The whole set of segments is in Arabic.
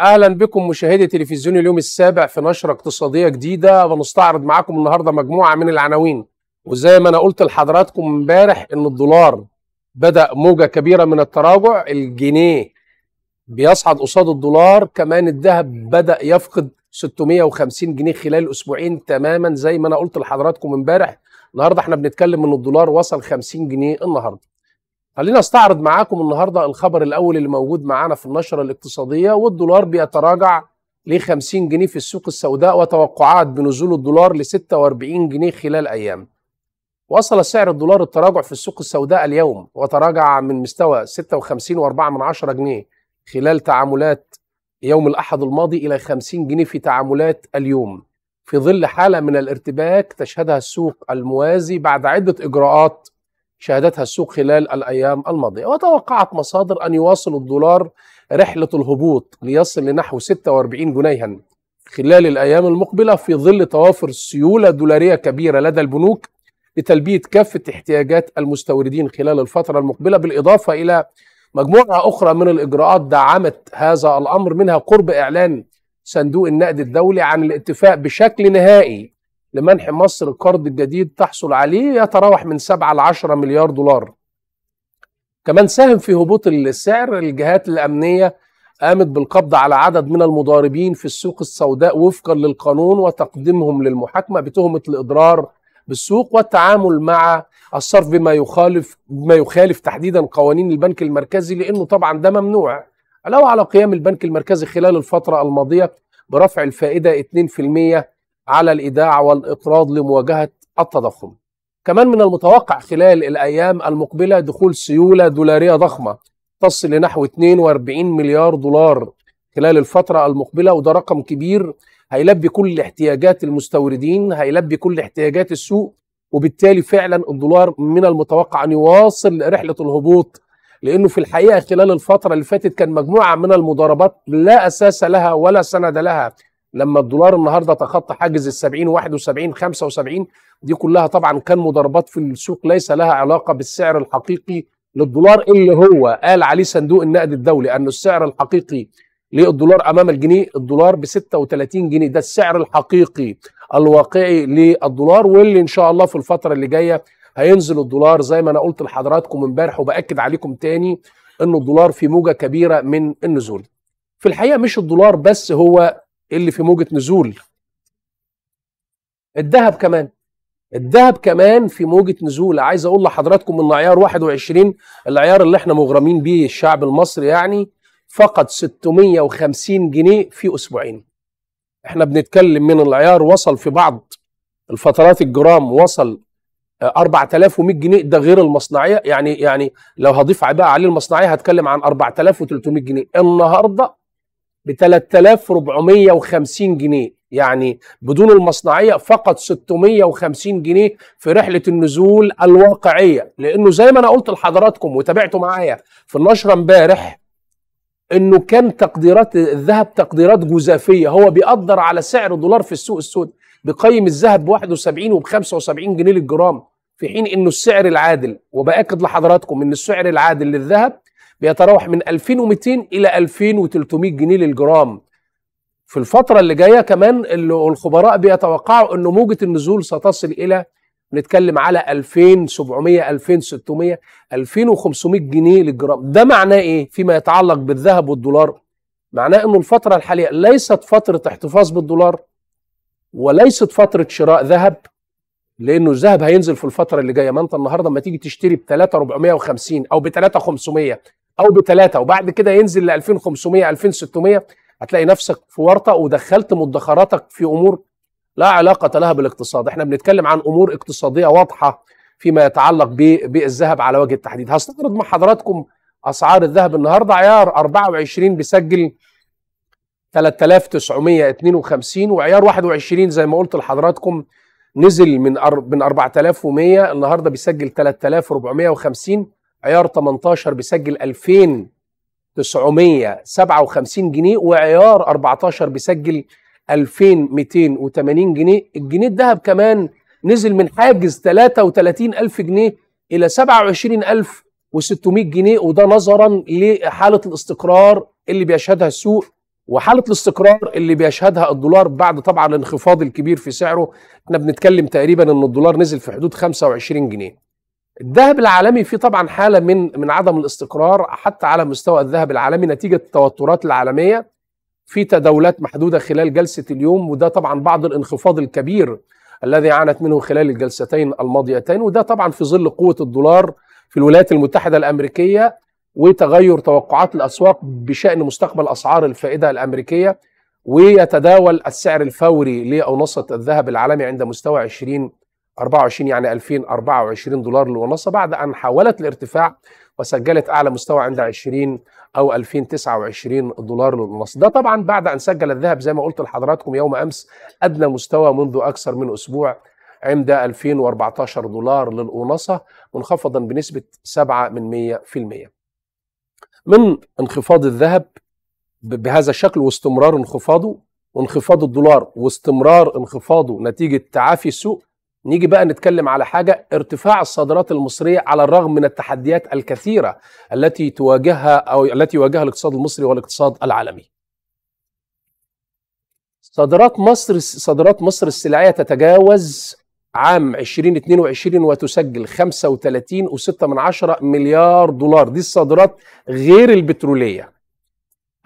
اهلا بكم مشاهدي تلفزيون اليوم السابع في نشره اقتصاديه جديده ونستعرض معاكم النهارده مجموعه من العناوين وزي ما انا قلت لحضراتكم امبارح ان الدولار بدا موجه كبيره من التراجع الجنيه بيصعد قصاد الدولار كمان الذهب بدا يفقد 650 جنيه خلال اسبوعين تماما زي ما انا قلت لحضراتكم امبارح النهارده احنا بنتكلم ان الدولار وصل 50 جنيه النهارده خلينا استعرض معاكم النهارده الخبر الاول اللي موجود معانا في النشره الاقتصاديه والدولار بيتراجع ل 50 جنيه في السوق السوداء وتوقعات بنزول الدولار ل 46 جنيه خلال ايام. وصل سعر الدولار التراجع في السوق السوداء اليوم وتراجع من مستوى 56.4 جنيه خلال تعاملات يوم الاحد الماضي الى 50 جنيه في تعاملات اليوم في ظل حاله من الارتباك تشهدها السوق الموازي بعد عده اجراءات شهدتها السوق خلال الأيام الماضية وتوقعت مصادر أن يواصل الدولار رحلة الهبوط ليصل لنحو 46 جنيها خلال الأيام المقبلة في ظل توافر سيولة دولارية كبيرة لدى البنوك لتلبية كافة احتياجات المستوردين خلال الفترة المقبلة بالإضافة إلى مجموعة أخرى من الإجراءات دعمت هذا الأمر منها قرب إعلان صندوق النقد الدولي عن الاتفاق بشكل نهائي لمنح مصر القرض الجديد تحصل عليه يتراوح من 7 ل 10 مليار دولار كمان ساهم في هبوط السعر الجهات الأمنية قامت بالقبض على عدد من المضاربين في السوق السوداء وفقا للقانون وتقديمهم للمحاكمة بتهمة الإضرار بالسوق والتعامل مع الصرف بما يخالف ما يخالف تحديدا قوانين البنك المركزي لأنه طبعا ده ممنوع لو على قيام البنك المركزي خلال الفترة الماضية برفع الفائدة 2% على الإيداع والإطراد لمواجهة التضخم كمان من المتوقع خلال الأيام المقبلة دخول سيولة دولارية ضخمة تصل لنحو 42 مليار دولار خلال الفترة المقبلة وده رقم كبير هيلبي كل احتياجات المستوردين هيلبي كل احتياجات السوق وبالتالي فعلا الدولار من المتوقع أن يواصل رحلة الهبوط لأنه في الحقيقة خلال الفترة اللي فاتت كان مجموعة من المضاربات لا أساس لها ولا سند لها لما الدولار النهارده تخطى حاجز ال 70 71 75 دي كلها طبعا كان مضاربات في السوق ليس لها علاقه بالسعر الحقيقي للدولار اللي هو قال عليه صندوق النقد الدولي انه السعر الحقيقي للدولار امام الجنيه الدولار ب 36 جنيه ده السعر الحقيقي الواقعي للدولار واللي ان شاء الله في الفتره اللي جايه هينزل الدولار زي ما انا قلت لحضراتكم امبارح وباكد عليكم تاني انه الدولار في موجه كبيره من النزول. في الحقيقه مش الدولار بس هو إيه اللي في موجه نزول الذهب كمان الذهب كمان في موجه نزول عايز اقول لحضراتكم ان عيار 21 العيار اللي احنا مغرمين بيه الشعب المصري يعني فقد 650 جنيه في اسبوعين احنا بنتكلم من العيار وصل في بعض الفترات الجرام وصل 4100 آه، جنيه ده غير المصنعيه يعني يعني لو هضيف بقى عليه المصنعيه هتكلم عن 4300 جنيه النهارده ب 3450 جنيه يعني بدون المصنعيه فقط 650 جنيه في رحله النزول الواقعيه لانه زي ما انا قلت لحضراتكم وتابعتوا معايا في النشره امبارح انه كان تقديرات الذهب تقديرات جزافيه هو بيقدر على سعر دولار في السوق السود بيقيم الذهب ب 71 وب 75 جنيه للجرام في حين انه السعر العادل وباكد لحضراتكم ان السعر العادل للذهب بيتراوح من 2200 الى 2300 جنيه للجرام في الفترة اللي جاية كمان الخبراء بيتوقعوا أن موجة النزول ستصل إلى نتكلم على 2700 2600 2500 جنيه للجرام ده معناه إيه فيما يتعلق بالذهب والدولار معناه أنه الفترة الحالية ليست فترة احتفاظ بالدولار وليست فترة شراء ذهب لأنه الذهب هينزل في الفترة اللي جاية ما أنت النهاردة لما تيجي تشتري ب 3450 أو ب 3500 او بثلاثه وبعد كده ينزل ل 2500 2600 هتلاقي نفسك في ورطه ودخلت مدخراتك في امور لا علاقه لها بالاقتصاد احنا بنتكلم عن امور اقتصاديه واضحه فيما يتعلق بالذهب على وجه التحديد هستعرض مع حضراتكم اسعار الذهب النهارده عيار 24 بيسجل 3952 وعيار 21 زي ما قلت لحضراتكم نزل من من 4100 النهارده بيسجل 3450 عيار 18 بيسجل 2957 جنيه وعيار 14 بيسجل 2280 جنيه الجنيه الذهب كمان نزل من حاجز 33000 جنيه الى 27600 جنيه وده نظرا لحاله الاستقرار اللي بيشهدها السوق وحاله الاستقرار اللي بيشهدها الدولار بعد طبعا الانخفاض الكبير في سعره احنا بنتكلم تقريبا ان الدولار نزل في حدود 25 جنيه الذهب العالمي فيه طبعا حاله من من عدم الاستقرار حتى على مستوى الذهب العالمي نتيجه التوترات العالميه في تداولات محدوده خلال جلسه اليوم وده طبعا بعض الانخفاض الكبير الذي عانت منه خلال الجلستين الماضيتين وده طبعا في ظل قوه الدولار في الولايات المتحده الامريكيه وتغير توقعات الاسواق بشان مستقبل اسعار الفائده الامريكيه ويتداول السعر الفوري لأونصة الذهب العالمي عند مستوى 20 24 يعني 2024 دولار للونصة بعد أن حاولت الارتفاع وسجلت أعلى مستوى عند 20 أو 2029 دولار للونصة ده طبعا بعد أن سجل الذهب زي ما قلت لحضراتكم يوم أمس أدنى مستوى منذ أكثر من أسبوع عند 2014 دولار للأونصة منخفضا بنسبة 7 من 100% من انخفاض الذهب بهذا الشكل واستمرار انخفاضه وانخفاض الدولار واستمرار انخفاضه نتيجة تعافي السوق نيجي بقى نتكلم على حاجة ارتفاع الصادرات المصرية على الرغم من التحديات الكثيرة التي تواجهها أو التي يواجهها الاقتصاد المصري والاقتصاد العالمي صادرات مصر صادرات مصر السلعية تتجاوز عام 2022 وتسجل 35.6 مليار دولار دي الصادرات غير البترولية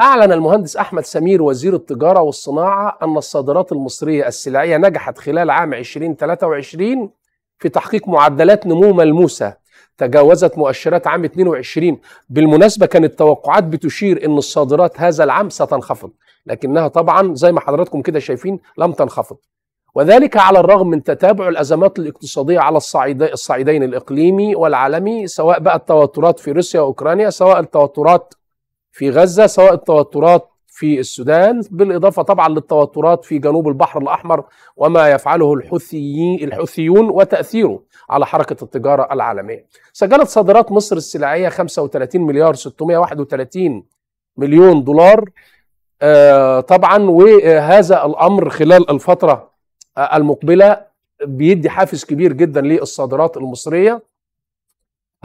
أعلن المهندس أحمد سمير وزير التجارة والصناعة أن الصادرات المصرية السلعية نجحت خلال عام 2023 في تحقيق معدلات نمو ملموسة تجاوزت مؤشرات عام 22 بالمناسبة كانت التوقعات بتشير أن الصادرات هذا العام ستنخفض لكنها طبعا زي ما حضراتكم كده شايفين لم تنخفض وذلك على الرغم من تتابع الأزمات الاقتصادية على الصعيدين الإقليمي والعالمي سواء بقى التوترات في روسيا وأوكرانيا سواء التوترات في غزة سواء التوترات في السودان بالإضافة طبعا للتوترات في جنوب البحر الأحمر وما يفعله الحوثيين الحوثيون وتأثيره على حركة التجارة العالمية سجلت صادرات مصر السلعية 35 مليار 631 مليون دولار آه، طبعا وهذا الأمر خلال الفترة آه، المقبلة بيدي حافز كبير جدا للصادرات المصرية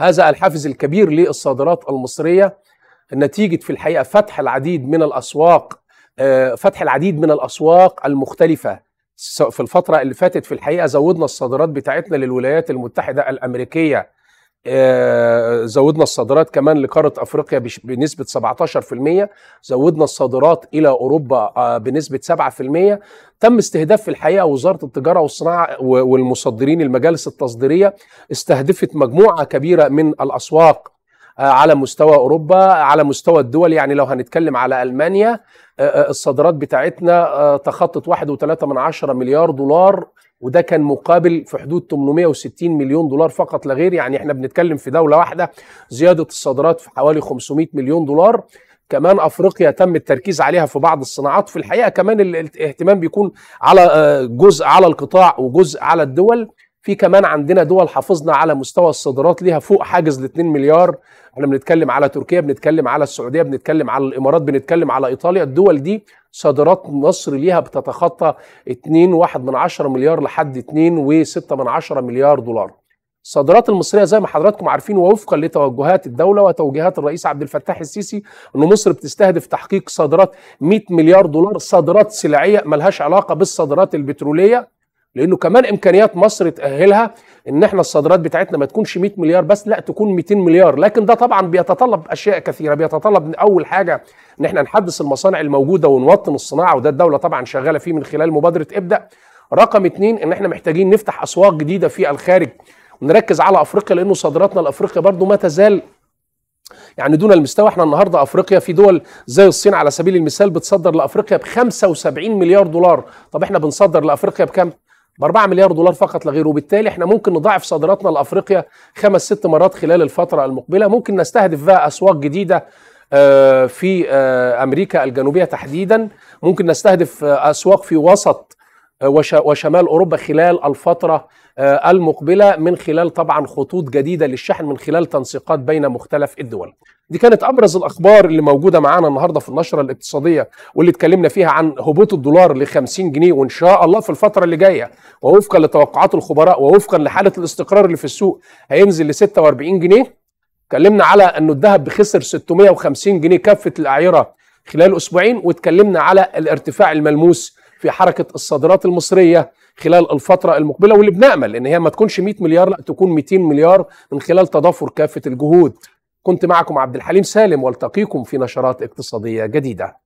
هذا الحافز الكبير للصادرات المصرية نتيجه في الحقيقه فتح العديد من الاسواق آه، فتح العديد من الاسواق المختلفه في الفتره اللي فاتت في الحقيقه زودنا الصادرات بتاعتنا للولايات المتحده الامريكيه آه، زودنا الصادرات كمان لقاره افريقيا بنسبه 17% زودنا الصادرات الى اوروبا آه، بنسبه 7% تم استهداف في الحقيقه وزاره التجاره والصناعه والمصدرين المجالس التصديريه استهدفت مجموعه كبيره من الاسواق آه، على مستوى اوروبا على مستوى الدول يعني لو هنتكلم على المانيا آه، آه، الصادرات بتاعتنا تخطت 1.3 مليار دولار وده كان مقابل في حدود 860 مليون دولار فقط لا غير يعني احنا بنتكلم في دوله واحده زياده الصادرات في حوالي 500 مليون دولار كمان افريقيا تم التركيز عليها في بعض الصناعات في الحقيقه كمان الاهتمام بيكون على جزء على القطاع وجزء على الدول في كمان عندنا دول حافظنا على مستوى الصادرات ليها فوق حاجز ال 2 مليار احنا بنتكلم على تركيا بنتكلم على السعوديه بنتكلم على الامارات بنتكلم على ايطاليا الدول دي صادرات مصر ليها بتتخطى 2.1 من 10 مليار لحد 2.6 من 10 مليار دولار الصادرات المصريه زي ما حضراتكم عارفين ووفقا لتوجهات الدوله وتوجيهات الرئيس عبد الفتاح السيسي ان مصر بتستهدف تحقيق صادرات 100 مليار دولار صادرات سلعيه ملهاش علاقه بالصادرات البتروليه لانه كمان امكانيات مصر تاهلها ان احنا الصادرات بتاعتنا ما تكونش 100 مليار بس لا تكون 200 مليار لكن ده طبعا بيتطلب اشياء كثيره بيتطلب اول حاجه ان احنا نحدث المصانع الموجوده ونوطن الصناعه وده الدوله طبعا شغاله فيه من خلال مبادره ابدا رقم اتنين ان احنا محتاجين نفتح اسواق جديده في الخارج ونركز على افريقيا لانه صادراتنا لافريقيا برضو ما تزال يعني دون المستوى احنا النهارده افريقيا في دول زي الصين على سبيل المثال بتصدر لافريقيا ب 75 مليار دولار طب احنا بنصدر لافريقيا بكام ب 4 مليار دولار فقط لا غير وبالتالي احنا ممكن نضاعف صادراتنا لافريقيا خمس ست مرات خلال الفتره المقبله ممكن نستهدف بقى اسواق جديده آه، في آه، امريكا الجنوبيه تحديدا ممكن نستهدف آه، اسواق في وسط وشمال اوروبا خلال الفتره آه، المقبله من خلال طبعا خطوط جديده للشحن من خلال تنسيقات بين مختلف الدول. دي كانت ابرز الاخبار اللي موجوده معانا النهارده في النشره الاقتصاديه واللي اتكلمنا فيها عن هبوط الدولار ل 50 جنيه وان شاء الله في الفتره اللي جايه ووفقا لتوقعات الخبراء ووفقا لحاله الاستقرار اللي في السوق هينزل ل 46 جنيه. اتكلمنا على انه الذهب خسر 650 جنيه كافه الاعيره خلال اسبوعين واتكلمنا على الارتفاع الملموس في حركه الصادرات المصريه خلال الفتره المقبله واللي بنامل ان هي ما تكونش 100 مليار لا تكون 200 مليار من خلال تضافر كافه الجهود كنت معكم عبد الحليم سالم والتقيكم في نشرات اقتصاديه جديده